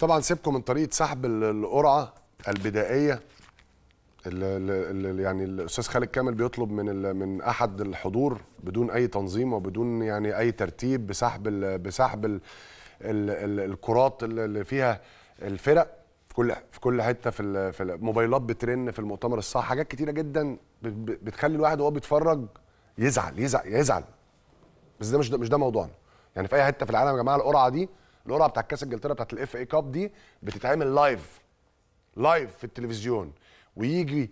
طبعا سيبكم من طريقه سحب القرعه البدائيه اللي يعني الاستاذ خالد كامل بيطلب من من احد الحضور بدون اي تنظيم وبدون يعني اي ترتيب بسحب الـ بسحب الـ الـ الـ الكرات اللي فيها الفرق في كل في كل حته في في الموبايلات بترن في المؤتمر الصحي حاجات كتيره جدا بتخلي الواحد وهو بيتفرج يزعل يزعل يزعل بس ده مش ده مش ده موضوعنا يعني في اي حته في العالم يا جماعه القرعه دي القرعه بتاع كاس انجلترا بتاعت الاف اي كاب دي بتتعمل لايف لايف في التلفزيون ويجي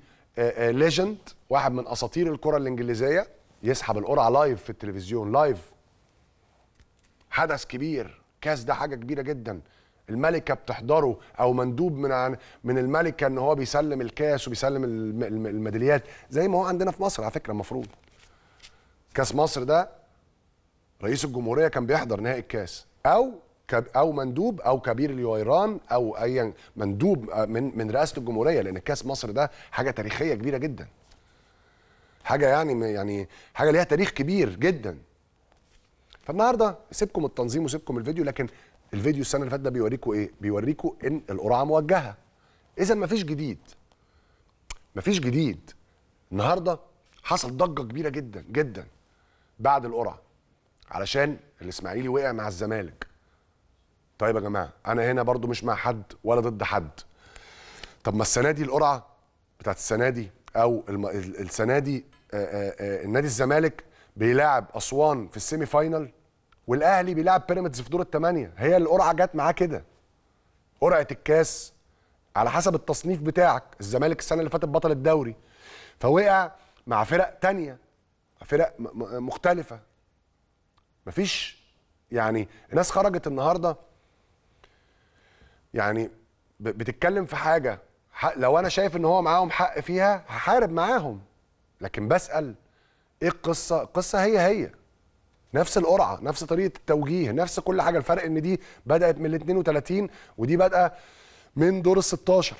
ليجند آه، آه، واحد من اساطير الكره الانجليزيه يسحب القرعه لايف في التلفزيون لايف حدث كبير كاس ده حاجه كبيره جدا الملكه بتحضره او مندوب من عن من الملكه ان هو بيسلم الكاس وبيسلم الميداليات زي ما هو عندنا في مصر على فكره المفروض كاس مصر ده رئيس الجمهوريه كان بيحضر نهائي الكاس او او مندوب او كبير اليويران او ايا مندوب آه، من من رئاسه الجمهوريه لان كاس مصر ده حاجه تاريخيه كبيره جدا حاجه يعني يعني حاجه ليها تاريخ كبير جدا فالنهارده سيبكم التنظيم وسيبكم الفيديو لكن الفيديو السنه اللي فاتت ده بيوريكم ايه بيوريكم ان القرعه موجهه اذا مفيش جديد مفيش جديد النهارده حصل ضجه كبيره جدا جدا بعد القرعه علشان الاسماعيلي وقع مع الزمالك طيب يا جماعه انا هنا برضو مش مع حد ولا ضد حد طب ما السنه دي القرعه بتاعت السنه دي او السنه دي النادي الزمالك بيلاعب اسوان في السيمي فاينل والاهلي بيلاعب بيراميدز في دور الثمانيه هي القرعه جت معاه كده قرعه الكاس على حسب التصنيف بتاعك الزمالك السنه اللي فاتت بطل الدوري فوقع مع فرق تانية فرق مختلفه مفيش يعني ناس خرجت النهارده يعني بتتكلم في حاجه لو انا شايف ان هو معاهم حق فيها هحارب معاهم لكن بسال ايه القصه القصه هي هي نفس القرعه نفس طريقه التوجيه نفس كل حاجه الفرق ان دي بدات من ال 32 ودي بادئه من دور ال 16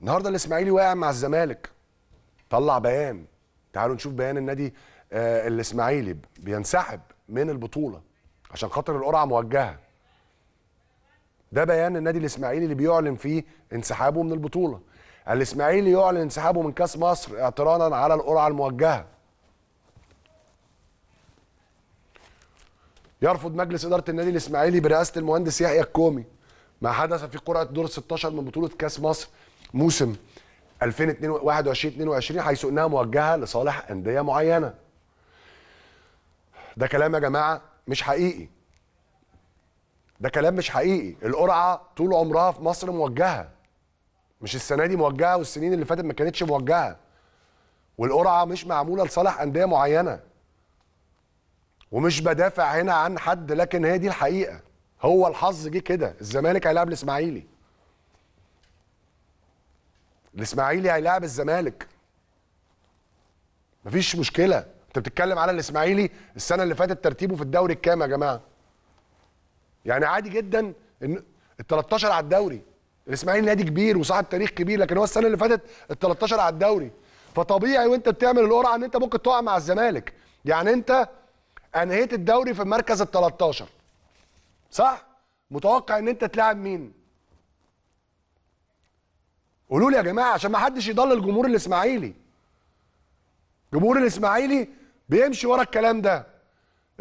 النهارده الاسماعيلي واقع مع الزمالك طلع بيان تعالوا نشوف بيان النادي آه الاسماعيلي بينسحب من البطوله عشان خاطر القرعه موجهه ده بيان النادي الاسماعيلي اللي بيعلن فيه انسحابه من البطوله الاسماعيلي يعلن انسحابه من كاس مصر اعتراضا على القرعه الموجهه يرفض مجلس اداره النادي الاسماعيلي برئاسه المهندس يحيى الكومي ما حدث في قرعه دور 16 من بطوله كاس مصر موسم 2021 22 حيث انها موجهه لصالح انديه معينه ده كلام يا جماعه مش حقيقي ده كلام مش حقيقي القرعه طول عمرها في مصر موجهه مش السنه دي موجهه والسنين اللي فاتت ما كانتش موجهه والقرعه مش معموله لصالح انديه معينه ومش بدافع هنا عن حد لكن هي دي الحقيقه هو الحظ جه كده الزمالك هيلاعب الاسماعيلي الاسماعيلي هيلاعب الزمالك مفيش مشكله انت بتتكلم على الاسماعيلي السنه اللي فاتت ترتيبه في الدوري الكام يا جماعه يعني عادي جدا ان ال 13 على الدوري الاسماعيلي نادي كبير وصاحب تاريخ كبير لكن هو السنه اللي فاتت ال 13 على الدوري فطبيعي وانت بتعمل القرعه ان انت ممكن تقع مع الزمالك يعني انت انهيت الدوري في المركز ال 13 صح متوقع ان انت تلعب مين قولوا لي يا جماعه عشان ما حدش يضلل جمهور الاسماعيلي جمهور الاسماعيلي بيمشي ورا الكلام ده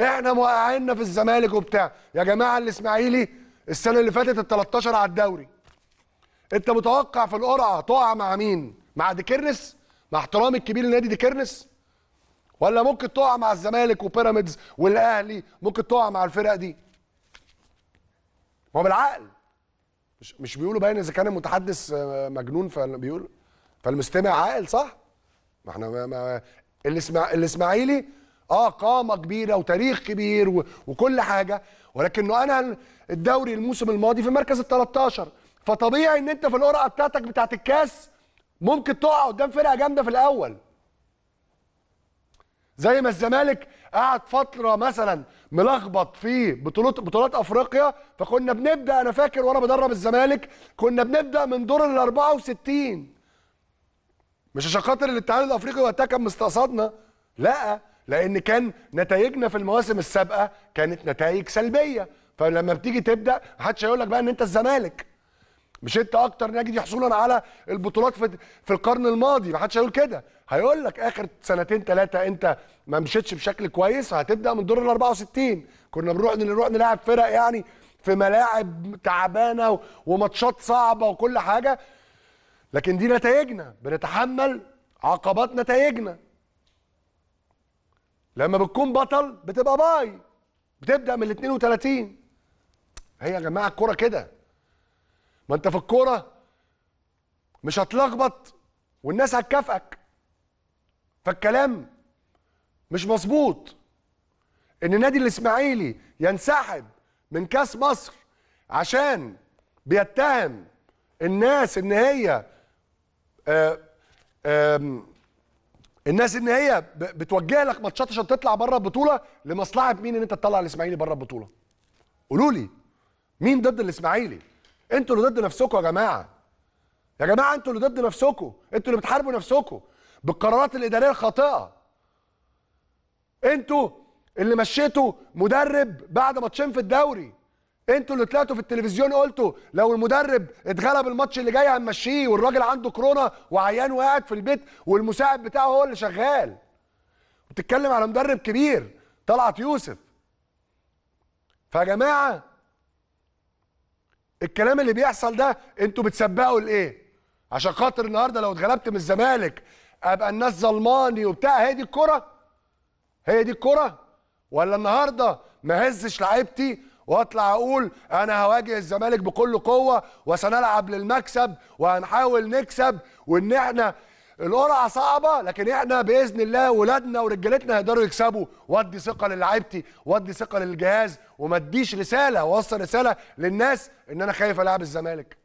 احنا موقعيننا في الزمالك وبتاع يا جماعه الاسماعيلي السنه اللي فاتت ال 13 على الدوري انت متوقع في القرعه تقع مع مين مع ديكرنس مع احترامي الكبير لنادي ديكرنس ولا ممكن تقع مع الزمالك وبيراميدز والاهلي ممكن تقع مع الفرق دي ما هو بالعقل مش مش بيقولوا باين اذا كان المتحدث آه، مجنون فبيقول فالمستمع عاقل صح ما احنا ما الاسماعيلي اه قامه كبيره وتاريخ كبير وكل حاجه ولكنه انا الدوري الموسم الماضي في مركز ال 13 فطبيعي ان انت في القرعه بتاعتك بتاعت الكاس ممكن تقع قدام فرقه جامده في الاول زي ما الزمالك قعد فتره مثلا ملخبط في بطولات بطولات افريقيا فكنا بنبدا انا فاكر وانا بدرب الزمالك كنا بنبدا من دور ال 64 مش عشان خاطر الاتحاد الافريقي وقتها كان مستقصدنا لا لان كان نتائجنا في المواسم السابقه كانت نتائج سلبيه فلما بتيجي تبدا محدش هيقول لك بقى ان انت الزمالك مش انت اكتر ناجي حصولا على البطولات في في القرن الماضي محدش هيقول كده هيقول لك اخر سنتين ثلاثه انت ما مشيتش بشكل كويس وهتبدا من دور ال 64 كنا بنروح نروح نلاعب فرق يعني في ملاعب تعبانه وماتشات صعبه وكل حاجه لكن دي نتائجنا بنتحمل عقبات نتائجنا لما بتكون بطل بتبقى باي بتبدا من ال 32 هي يا جماعه الكوره كده ما انت في الكوره مش هتلخبط والناس هتكافئك فالكلام مش مظبوط ان نادي الاسماعيلي ينسحب من كاس مصر عشان بيتهم الناس ان هي آآ آه، آآ الناس ان هي بتوجه لك ماتشات عشان تطلع بره البطوله لمصلحه مين ان انت تطلع الاسماعيلي بره البطوله قولوا لي مين ضد الاسماعيلي انتوا اللي ضد نفسكم يا جماعه يا جماعه انتوا اللي ضد نفسكم انتوا اللي بتحاربوا نفسكم بالقرارات الاداريه الخاطئه انتوا اللي مشيتوا مدرب بعد ماتشين في الدوري انتوا اللي طلعتوا في التلفزيون قلتوا لو المدرب اتغلب الماتش اللي جاي هنمشيه والراجل عنده كورونا وعيان وقاعد في البيت والمساعد بتاعه هو اللي شغال بتتكلم على مدرب كبير طلعت يوسف فيا جماعه الكلام اللي بيحصل ده انتوا بتسبقوا لايه عشان خاطر النهارده لو اتغلبت من الزمالك ابقى الناس ظلماني وبتاع هي دي الكره هي دي الكره ولا النهارده ما هزش لعيبتي واطلع اقول انا هواجه الزمالك بكل قوه وسنلعب للمكسب وهنحاول نكسب وان احنا القرعه صعبه لكن احنا باذن الله ولادنا ورجالتنا هيقدروا يكسبوا وادي ثقه للعيبتي وادي ثقه للجهاز وما اديش رساله واوصل رساله للناس ان انا خايف العب الزمالك